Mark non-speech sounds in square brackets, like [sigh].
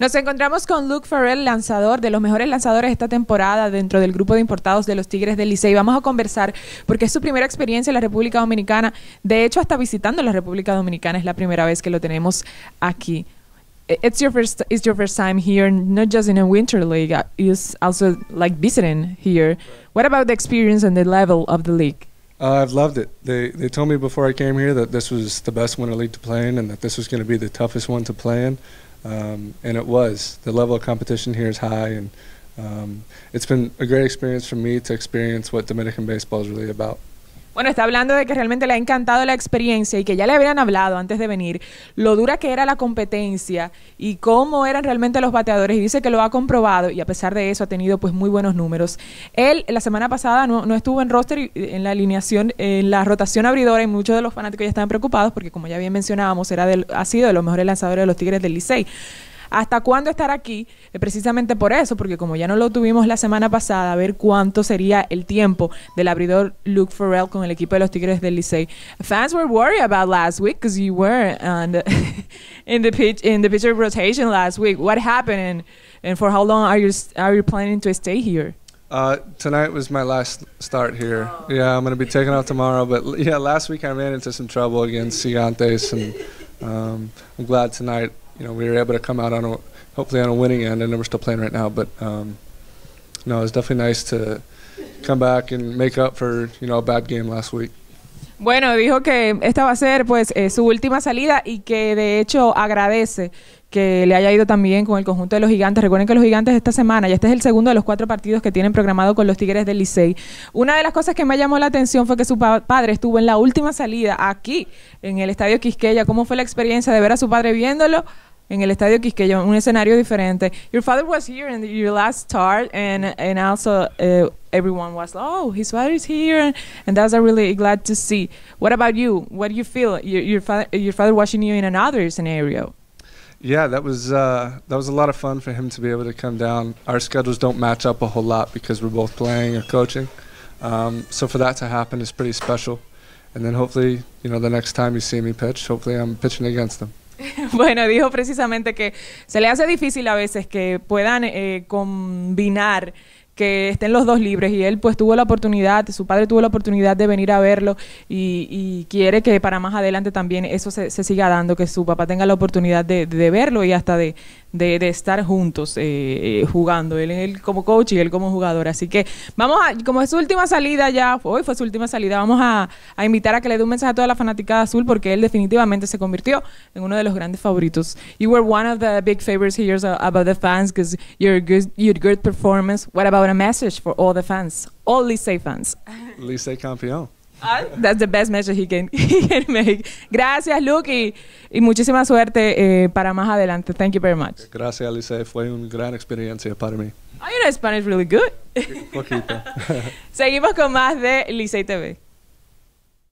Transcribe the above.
Nos encontramos con Luke Farrell, lanzador de los mejores lanzadores de esta temporada dentro del grupo de importados de los Tigres del Licey. Vamos a conversar porque es su primera experiencia en la República Dominicana. De hecho, hasta visitando la República Dominicana es la primera vez que lo tenemos aquí. It's your first. It's your first time here, not just in a winter league. Uh, it's also like visiting here. What about the experience and the level of the league? Uh, I've loved it. They they told me before I came here that this was the best winter league to play in, and that this was going to be the toughest one to play in. Um, and it was. The level of competition here is high, and um, it's been a great experience for me to experience what Dominican baseball is really about. Bueno, está hablando de que realmente le ha encantado la experiencia y que ya le habrían hablado antes de venir lo dura que era la competencia y cómo eran realmente los bateadores y dice que lo ha comprobado y a pesar de eso ha tenido pues muy buenos números. Él la semana pasada no, no estuvo en roster eh, en la alineación, en la rotación abridora y muchos de los fanáticos ya estaban preocupados porque como ya bien mencionábamos era ha sido de los mejores lanzadores de los Tigres del Licey hasta cuándo estar aquí, precisamente por eso, porque como ya no lo tuvimos la semana pasada, a ver cuánto sería el tiempo del abridor Luke Farrell con el equipo de los Tigres del Licey. Fans were worried about last week because you were [laughs] in the pitch in the pitcher rotation last week. What happened and, for how long are you are you planning to stay here? Uh, tonight was my last start here. Oh. Yeah, I'm going to be taking off tomorrow. But [laughs] yeah, last week I ran into some trouble against Gigantes, and um, I'm glad tonight bueno, dijo que esta va a ser pues eh, su última salida y que de hecho agradece que le haya ido también con el conjunto de los gigantes. Recuerden que los gigantes esta semana, y este es el segundo de los cuatro partidos que tienen programado con los Tigres del Licey. Una de las cosas que me llamó la atención fue que su padre estuvo en la última salida aquí, en el Estadio Quisqueya. ¿Cómo fue la experiencia de ver a su padre viéndolo? en el Estadio Quisqueya, un escenario diferente. Your father was here in the, your last start, and and also uh, everyone was, oh, his father is here, and that's a really glad to see. What about you? What do you feel? Your your, your father watching you in another scenario. Yeah, that was uh, that was a lot of fun for him to be able to come down. Our schedules don't match up a whole lot because we're both playing or coaching, um, so for that to happen is pretty special. And then hopefully, you know, the next time you see me pitch, hopefully I'm pitching against him. [laughs] bueno, dijo precisamente que se le hace difícil a veces que puedan eh, combinar que estén los dos libres y él pues tuvo la oportunidad, su padre tuvo la oportunidad de venir a verlo y, quiere que para más adelante también eso se, siga dando, que su papá tenga la oportunidad de verlo y hasta de, de, de estar juntos eh, eh, jugando, él, como coach y él como jugador. Así que vamos a, como es su última salida ya, hoy fue su última salida, vamos a, a invitar a que le dé un mensaje a toda la fanaticada azul porque él definitivamente se convirtió en uno de los grandes favoritos. You were one of the big favorites here about the fans because your good, your good performance. What about a message for all the fans, all Licey fans? Lisey campeón. Ah, that's the best message he can, [laughs] make. Gracias, Luke, y, muchísima suerte eh, para más adelante. Thank you very much. Gracias, Alice. Fue una gran experiencia para mí. Oh, you know Spanish really good. Poquito. [laughs] Seguimos con más de Licey TV.